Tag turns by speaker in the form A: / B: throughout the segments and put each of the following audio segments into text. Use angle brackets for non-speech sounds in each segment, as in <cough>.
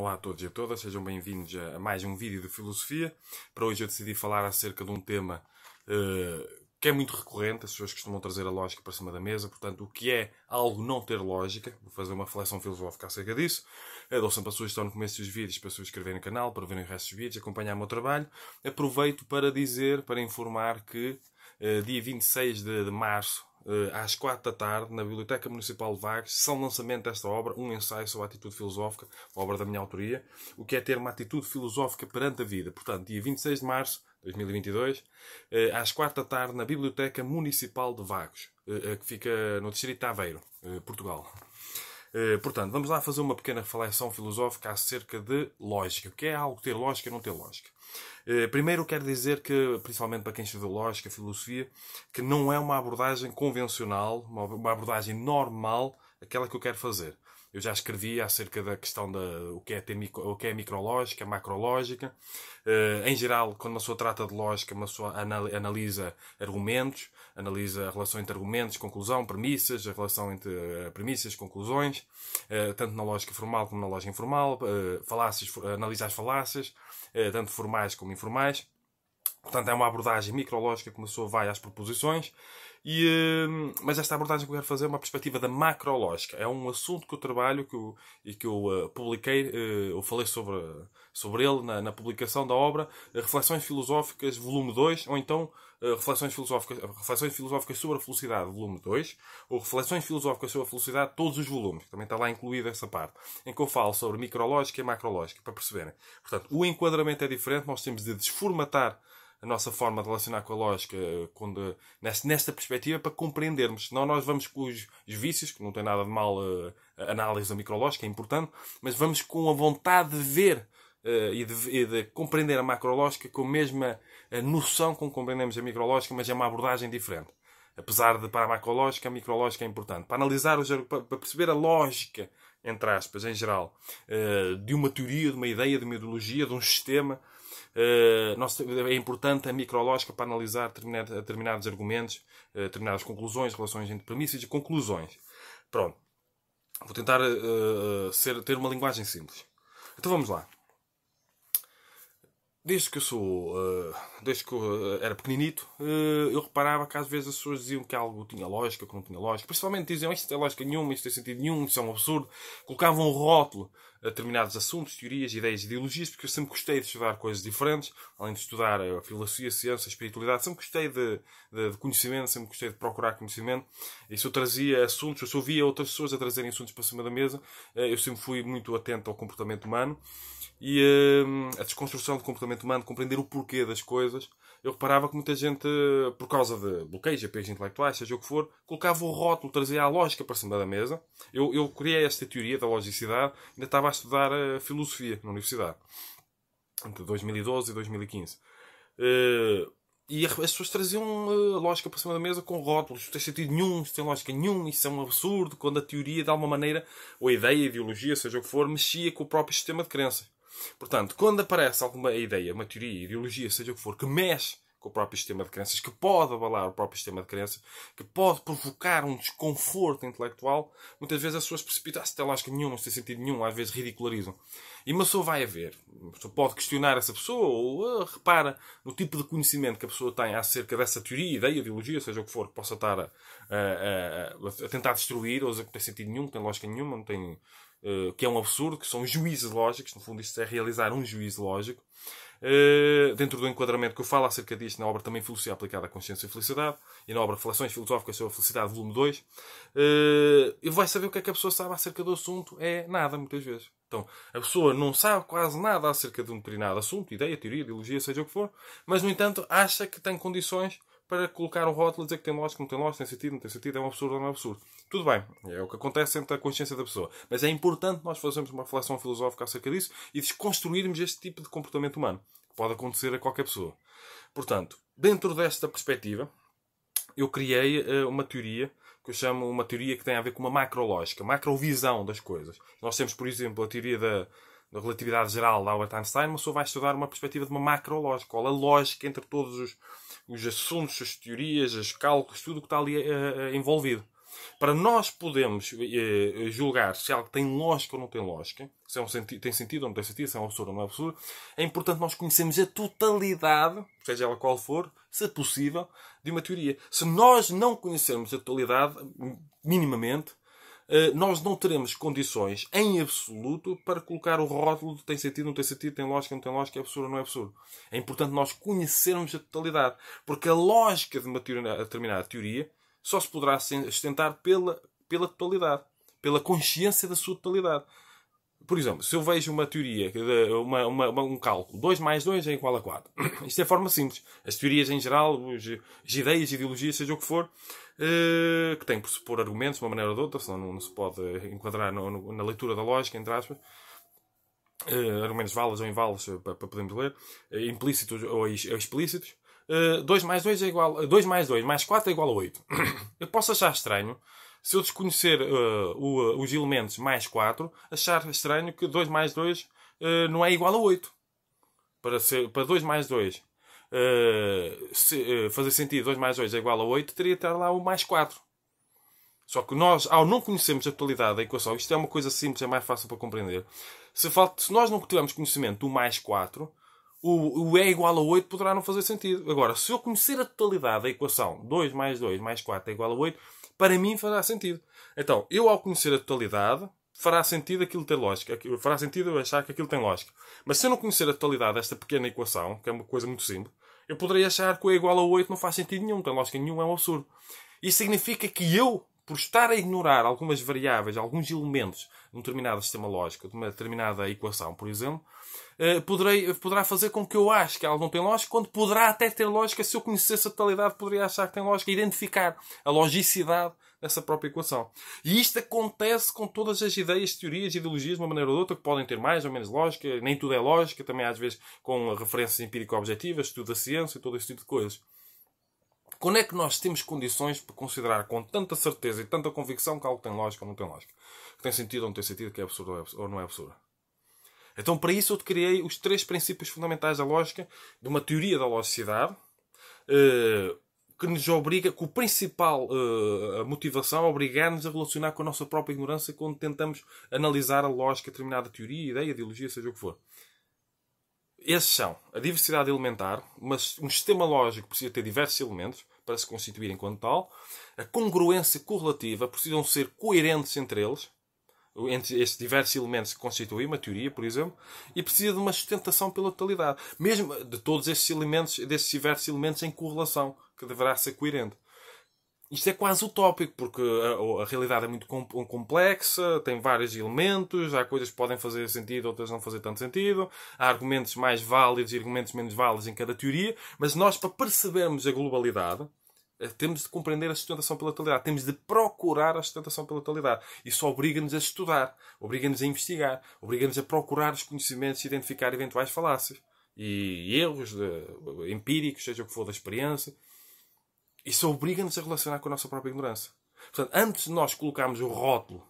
A: Olá a todos e a todas, sejam bem-vindos a mais um vídeo de filosofia. Para hoje eu decidi falar acerca de um tema uh, que é muito recorrente, as pessoas costumam trazer a lógica para cima da mesa, portanto, o que é algo não ter lógica, vou fazer uma reflexão filosófica acerca disso. Eu dou sempre a sugestão no começo dos vídeos para se inscreverem no canal, para verem o resto dos vídeos, acompanhar o meu trabalho. Aproveito para dizer, para informar que uh, dia 26 de, de março eh, às quatro da tarde, na Biblioteca Municipal de Vagos, são lançamento desta obra, um ensaio sobre a atitude filosófica, obra da minha autoria, o que é ter uma atitude filosófica perante a vida. Portanto, dia 26 de março de 2022, eh, às quatro da tarde, na Biblioteca Municipal de Vagos, eh, que fica no Distrito de Aveiro, Portugal. Eh, portanto, vamos lá fazer uma pequena reflexão filosófica acerca de lógica. O que é algo ter lógica e não ter lógica? Eh, primeiro, quero dizer que, principalmente para quem estudou lógica, filosofia, que não é uma abordagem convencional, uma abordagem normal, aquela que eu quero fazer. Eu já escrevi acerca da questão da o que é, ter micro, o que é micrológica, macrológica. Uh, em geral, quando uma pessoa trata de lógica, uma pessoa analisa argumentos, analisa a relação entre argumentos, conclusão, premissas, a relação entre uh, premissas, conclusões, uh, tanto na lógica formal como na lógica informal, falácias, analisa as falácias, tanto formais como informais. Portanto, é uma abordagem micrológica que começou pessoa vai às proposições, e, hum, mas esta abordagem que eu quero fazer é uma perspectiva da macrológica. É um assunto que eu trabalho que eu, e que eu uh, publiquei, uh, eu falei sobre, sobre ele na, na publicação da obra eh, Reflexões Filosóficas, volume 2, ou então uh, Reflexões, Filosóficas, Reflexões Filosóficas sobre a Felicidade, volume 2, ou Reflexões Filosóficas sobre a Felicidade, todos os volumes, também está lá incluída essa parte, em que eu falo sobre micrológica e macrológica, para perceberem. Portanto, o enquadramento é diferente, nós temos de desformatar a nossa forma de relacionar com a lógica quando, nesta, nesta perspectiva para compreendermos. Senão nós vamos com os, os vícios, que não tem nada de mal eh, a análise da micrológica, é importante, mas vamos com a vontade de ver Uh, e, de, e, de, compreender a macrológica com a mesma a eh, noção com que compreendemos a micrológica, mas é uma abordagem diferente. Apesar de, para a macrológica, a micrológica é importante. Para analisar, os, para perceber a lógica, entre aspas, em geral, de uma teoria, de uma ideia, de uma ideologia, de um sistema, eh, é importante a micrológica para analisar determinados argumentos, eh, determinadas conclusões, relações entre premissas e conclusões. Pronto. Vou tentar uh, ser, ter uma linguagem simples. Então vamos lá. Desde que eu sou. Uh, desde que eu era pequeninito, uh, eu reparava que às vezes as pessoas diziam que algo tinha lógica, que não tinha lógica. Principalmente diziam isto não tem lógica nenhuma, isto não tem sentido nenhum, isto é um absurdo. Colocavam um rótulo determinados assuntos, teorias, ideias, ideologias, porque eu sempre gostei de estudar coisas diferentes, além de estudar a filosofia, a ciência, a espiritualidade, sempre gostei de, de, de, conhecimento, sempre gostei de procurar conhecimento. E se eu trazia assuntos, se eu via outras pessoas a trazerem assuntos para cima da mesa, eh, eu sempre fui muito atento ao comportamento humano e hum, a desconstrução do comportamento humano, compreender o porquê das coisas. Eu reparava que muita gente, eh, por causa de bloqueios, apeios intelectuais, seja o que for, colocava o rótulo, trazia a lógica para cima da mesa. Eu, eu criei esta teoria da logicidade, ainda estava a estudar eh, filosofia na universidade. Entre 2012 e 2015. E eh, as pessoas traziam eh, lógica para cima da mesa com rótulos. Isto tem sentido nenhum, isto tem lógica nenhum, isso é um absurdo. Quando a teoria, de alguma maneira, ou a ideia, a ideologia, seja o que for, mexia com o próprio sistema de crença. Portanto, quando aparece alguma ideia, uma teoria, ideologia, seja o que for, que mexe com o próprio sistema de crenças, que pode abalar o próprio sistema de crenças, que pode provocar um desconforto intelectual, muitas vezes as pessoas precipitam-se até lógica nenhuma, sem sentido nenhum, às vezes ridicularizam. E uma pessoa vai haver, ver, uma pessoa pode questionar essa pessoa, ou uh, repara no tipo de conhecimento que a pessoa tem acerca dessa teoria, ideia, ideologia, seja o que for, que possa estar a, a, a, a tentar destruir, ou dizer que não tem sentido nenhum, que não tem lógica nenhuma, não tem, uh, que é um absurdo, que são juízes lógicos, no fundo isto é realizar um juízo lógico. Eh, dentro do enquadramento que eu falo acerca disto, na obra também Filosofia Aplicada à Consciência e Felicidade, e na obra Reflexões Filosóficas sobre a Felicidade, volume 2, ele eh, vai saber o que é que a pessoa sabe acerca do assunto. É nada, muitas vezes. Então, a pessoa não sabe quase nada acerca de um determinado assunto, ideia, teoria, ideologia, seja o que for, mas, no entanto, acha que tem condições para colocar o rótulo e dizer que tem lógico, não tem lógico, tem sentido, não tem sentido, é um absurdo ou não é um absurdo. Tudo bem, é o que acontece entre a consciência da pessoa. Mas é importante nós fazermos uma reflexão filosófica acerca disso e desconstruirmos este tipo de comportamento humano pode acontecer a qualquer pessoa. Portanto, dentro desta perspectiva, eu criei uh, uma teoria que eu chamo uma teoria que tem a ver com uma macrológica, macrovisão das coisas. Nós temos, por exemplo, a teoria da, da relatividade geral da Albert Einstein, uma pessoa vai estudar uma perspectiva de uma macrológica, qual a lógica entre todos os, os assuntos, as teorias, os cálculos, tudo o que está ali uh, envolvido. Para nós podermos eh, julgar se algo tem lógica ou não tem lógica, se é um senti tem sentido ou não tem sentido, se é um absurdo ou não é absurdo, é importante nós conhecermos a totalidade, seja ela qual for, se possível, de uma teoria. Se nós não conhecermos a totalidade, minimamente, eh, nós não teremos condições, em absoluto, para colocar o rótulo de tem sentido, não tem sentido, tem lógica, ou não tem lógica, é absurdo, não é absurdo. É importante nós conhecermos a totalidade. Porque a lógica de uma teoria, determinada teoria só se poderá sustentar pela, pela totalidade, pela consciência da sua totalidade. Por exemplo, se eu vejo uma teoria, uma, uma, um cálculo, 2 mais 2 é igual a 4. <clears throat> Isto é forma simples. As teorias em geral, as ideias, ideologias, seja o que for, eh, que têm por supor argumentos de uma maneira ou de outra, senão não, não se pode enquadrar na leitura da lógica, entre aspas. Eh, argumentos válidos ou inválidos eh, para, podermos ler, implícitos ou explícitos 2 eh, mais 2 é, eh, é igual a 2 mais 2 mais 4 é igual a 8. Eu posso achar estranho, se eu desconhecer uh, o, os elementos mais 4, achar estranho que 2 mais 2 uh, não é igual a 8. Para, ser, para 2 mais 2 se, fazer sentido 2 mais 2 é igual a 8, teria de estar lá o mais 4. Só que nós, ao não conhecermos a totalidade da equação, isto é uma coisa simples, é mais fácil para compreender. Se, falta, se nós não tivermos conhecimento do mais 4, o, o E igual a 8 poderá não fazer sentido. Agora, se eu conhecer a totalidade da equação 2 mais 2 mais 4 é igual a 8, para mim fará sentido. Então, eu ao conhecer a totalidade, fará sentido aquilo ter lógica. Fará sentido eu achar que aquilo tem lógica. Mas se eu não conhecer a totalidade desta pequena equação, que é uma coisa muito simples, eu poderia achar que o E igual a 8 não faz sentido nenhum, tem lógica nenhuma, é um absurdo. Isso significa que eu por estar a ignorar algumas variáveis, alguns elementos de um determinado sistema lógico, de uma determinada equação, por exemplo, eh, poderei, poderá fazer com que eu ache que ela não tem lógica, quando poderá até ter lógica, se eu conhecesse a totalidade, poderia achar que tem lógica, identificar a logicidade dessa própria equação. E isto acontece com todas as ideias, teorias, ideologias, de uma maneira ou de outra, que podem ter mais ou menos lógica, nem tudo é lógica, também às vezes com referências empírico-objetivas, estudo da ciência, e todo esse tipo de coisas. Quando é que nós temos condições para considerar com tanta certeza e tanta convicção que algo tem lógica ou não tem lógica? Que tem sentido ou não tem sentido, que é absurdo ou é não é absurdo? Então, para isso, eu te criei os três princípios fundamentais da lógica, de uma teoria da logicidade, eh, que nos obriga, que o principal eh, a motivação, é obrigar-nos a relacionar com a nossa própria ignorância quando tentamos analisar a lógica, determinada teoria, ideia, ideologia, seja o que for. Esses são a diversidade elementar, mas um sistema lógico precisa ter diversos elementos para se constituir enquanto tal. A congruência correlativa precisam ser coerentes entre eles, entre estes diversos elementos que constituem uma teoria, por exemplo, e precisa de uma sustentação pela totalidade, mesmo de todos estes elementos, desses diversos elementos em correlação, que deverá ser coerente isto é quase utópico, porque a, a, realidade é muito complexa, tem vários elementos, há coisas que podem fazer sentido, outras não fazer tanto sentido, há argumentos mais válidos e argumentos menos válidos em cada teoria, mas nós, para percebermos a globalidade, eh, temos de compreender a sustentação pela totalidade, temos de procurar a sustentação pela totalidade. Isso obriga-nos a estudar, obriga-nos a investigar, obriga-nos a procurar os conhecimentos e identificar eventuais falácias e erros de, empíricos, seja o que for da experiência. Isso obriga-nos a relacionar com a nossa própria ignorância. Portanto, antes de nós colocarmos o rótulo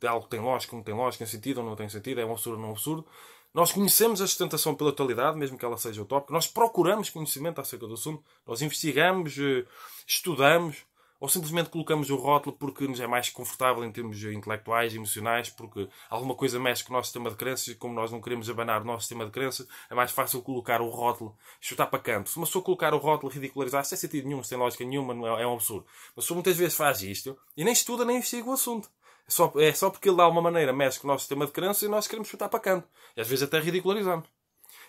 A: de algo que tem lógica, não tem lógica, tem sentido ou não tem sentido, é um absurdo ou não é um absurdo, nós conhecemos a sustentação pela totalidade, mesmo que ela seja utópica, nós procuramos conhecimento acerca do assunto, nós investigamos, eh, estudamos, ou simplesmente colocamos o rótulo porque nos é mais confortável em termos intelectuais, e emocionais, porque alguma coisa mexe com o nosso sistema de crenças e como nós não queremos abanar o nosso sistema de crenças, é mais fácil colocar o rótulo, chutar para canto. Se uma pessoa colocar o rótulo, ridicularizar, sem sentido nenhum, sem lógica nenhuma, é, é um absurdo. Mas pessoa muitas vezes faz isto e nem estuda nem investiga o assunto. É só, é só porque ele de alguma maneira mexe com o nosso sistema de crenças e nós queremos chutar para canto. E às vezes até ridicularizamos.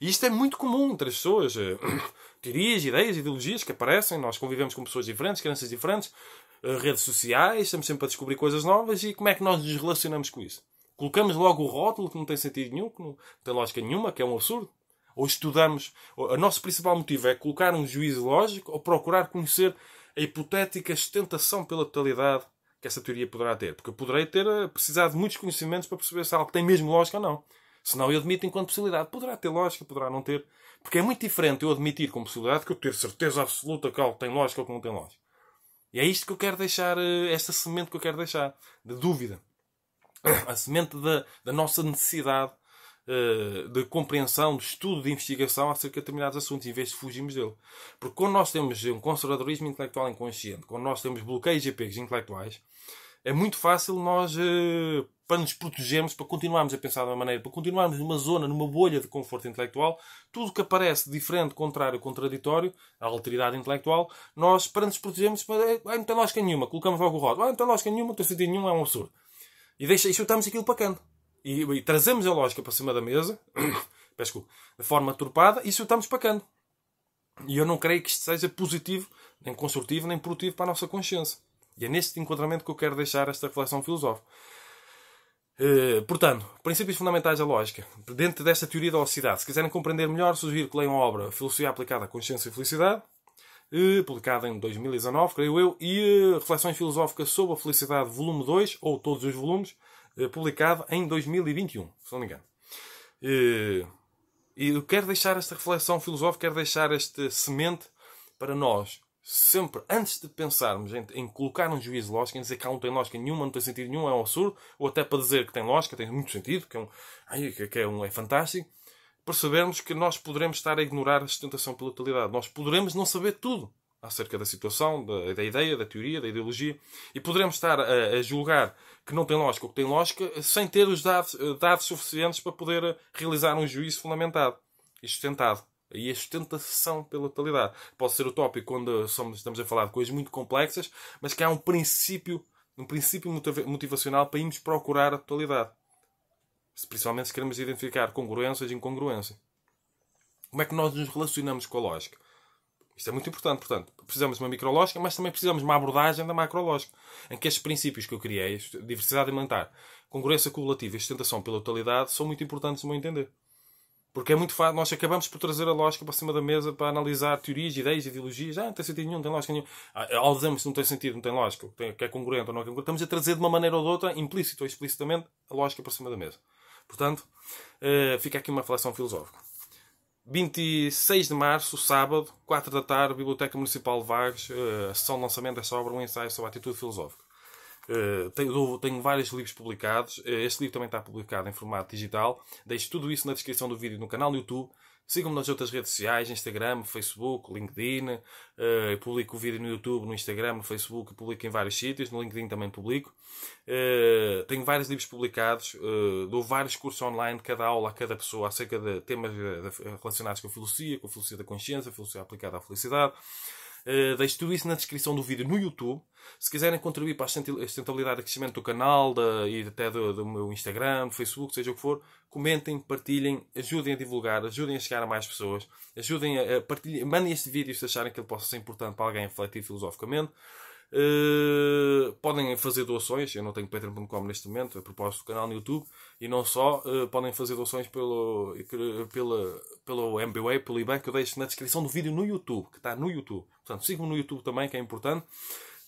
A: E isto é muito comum entre as pessoas. Eh, <clears throat> teorias, ideias, ideologias que aparecem. Nós convivemos com pessoas diferentes, crianças diferentes, eh, redes sociais, estamos sempre a descobrir coisas novas. E como é que nós nos relacionamos com isso? Colocamos logo o rótulo que não tem sentido nenhum, que não tem lógica nenhuma, que é um absurdo. Ou estudamos. O nosso principal motivo é colocar um juízo lógico ou procurar conhecer a hipotética sustentação pela totalidade que essa teoria poderá ter. Porque eu poderei ter eh, precisado de muitos conhecimentos para perceber se algo tem mesmo lógica ou não senão eu admito enquanto possibilidade. Poderá ter lógica, poderá não ter. Porque é muito diferente eu admitir como possibilidade que eu ter certeza absoluta que algo tem lógica ou que não tem lógica. E é isto que eu quero deixar, eh, esta semente que eu quero deixar, de dúvida. A semente da, da nossa necessidade eh, de compreensão, de estudo, de investigação acerca de determinados assuntos, em vez de fugirmos dele. Porque quando nós temos um conservadorismo intelectual inconsciente, quando nós temos bloqueios e apegos intelectuais, é muito fácil nós, eh, para nos protegermos, para continuarmos a pensar de uma maneira, para continuarmos numa zona, numa bolha de conforto intelectual, tudo que aparece diferente, contrário, contraditório, a alteridade intelectual, nós, para nos protegermos, para, ah, não tem lógica nenhuma, colocamos logo o rótulo, ah, não tem lógica nenhuma, não tem sentido nenhum, é um absurdo. E, deixa, e chutamos aquilo para canto. E, e, trazemos a lógica para cima da mesa, <clears throat> peço de forma turpada, e chutamos para canto. E eu não creio que isto seja positivo, nem construtivo, nem produtivo para a nossa consciência. E é neste enquadramento que eu quero deixar esta reflexão filosófica. Uh, portanto, princípios fundamentais da lógica. Dentro desta teoria da ocidade, se quiserem compreender melhor, sugiro que leiam a obra Filosofia Aplicada à Consciência e Felicidade, uh, publicada em 2019, creio eu, e uh, Reflexões Filosóficas sobre a Felicidade, volume 2, ou todos os volumes, publicado em 2021, se não me engano. E eu quero deixar esta reflexão filosófica, quero deixar este semente para nós sempre antes de pensarmos em, em colocar um juízo lógico, em dizer que ah, não tem lógica nenhuma, não tem sentido nenhum, é um absurdo, ou até para dizer que tem lógica, tem muito sentido, que é um, ai, que é, um é fantástico, percebemos que nós poderemos estar a ignorar a sustentação pela utilidade. Nós poderemos não saber tudo acerca da situação, da, da ideia, da teoria, da ideologia, e poderemos estar a, a, julgar que não tem lógica ou que tem lógica sem ter os dados, eh, dados suficientes para poder realizar um juízo fundamentado e sustentado e a sustentação pela totalidade. Pode ser utópico quando somos, estamos a falar de coisas muito complexas, mas que há um princípio, um princípio motivacional para irmos procurar a totalidade. Principalmente se queremos identificar congruências e incongruências. Como é que nós nos relacionamos com a lógica? Isto é muito importante, portanto, precisamos de uma micrológica, mas também precisamos de uma abordagem da macrológica, em que estes princípios que eu criei, diversidade alimentar, congruência cumulativa e sustentação pela totalidade, são muito importantes, no meu entender. Porque é muito fácil, nós acabamos por trazer a lógica para cima da mesa para analisar teorias, ideias, ideologias. Ah, não tem sentido nenhum, não tem lógica nenhuma. Ah, é dizemos não tem sentido, não tem lógica, é, que é congruente ou não é congruente. Estamos a trazer de uma maneira ou de outra, implícito ou explicitamente, a lógica para cima da mesa. Portanto, eh, fica aqui uma reflexão filosófica. 26 de março, sábado, 4 da tarde, Biblioteca Municipal de Vagos, a eh, sessão de lançamento dessa é obra, um ensaio sobre a atitude filosófica. Eh, tenho, tenho, vários livros publicados. Eh, este livro também está publicado em formato digital. Deixo tudo isso na descrição do vídeo no canal no YouTube. Sigam-me nas outras redes sociais, Instagram, Facebook, LinkedIn. Eh, eu publico o vídeo no YouTube, no Instagram, no Facebook, publico em vários sítios, no LinkedIn também publico. tenho vários livros publicados, dou vários cursos online, cada aula a cada pessoa, acerca de temas relacionados com a filosofia, com a filosofia da consciência, a filosofia aplicada à felicidade. Uh, deixo tudo isso na descrição do vídeo no YouTube. Se quiserem contribuir para a sustentabilidade e crescimento do canal da, e até do, do, meu Instagram, do Facebook, seja o que for, comentem, partilhem, ajudem a divulgar, ajudem a chegar a mais pessoas, ajudem a, a partilhar, mandem este vídeo se acharem que ele possa ser importante para alguém refletir filosoficamente. Eh, podem fazer doações, eu não tenho patreon.com neste momento, a propósito do canal no YouTube, e não só, uh, podem fazer doações pelo, pela, pelo MBWay, pelo IBAN, que eu deixo na descrição do vídeo no YouTube, que está no YouTube. Portanto, sigam-me no YouTube também, que é importante.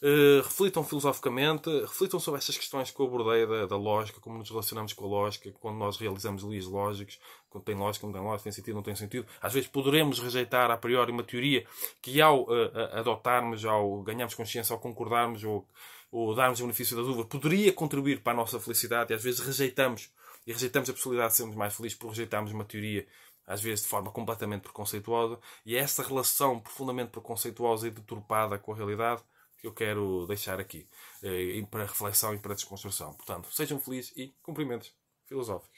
A: Eh, reflitam filosoficamente, reflitam sobre estas questões que eu abordei da, da, lógica, como nos relacionamos com a lógica, quando nós realizamos leis lógicos, quando tem lógica, não tem lógica, tem sentido, não tem sentido. Às vezes poderemos rejeitar a priori uma teoria que ao uh, adotarmos, ao ganharmos consciência, ao concordarmos ou, ou darmos o benefício da dúvida, poderia contribuir para a nossa felicidade e às vezes rejeitamos. E rejeitamos a possibilidade de sermos mais felizes por rejeitarmos uma teoria às vezes de forma completamente preconceituosa, e é essa relação profundamente preconceituosa e deturpada com a realidade que eu quero deixar aqui eh, para reflexão e para desconstrução. Portanto, sejam felizes e cumprimentos filosóficos.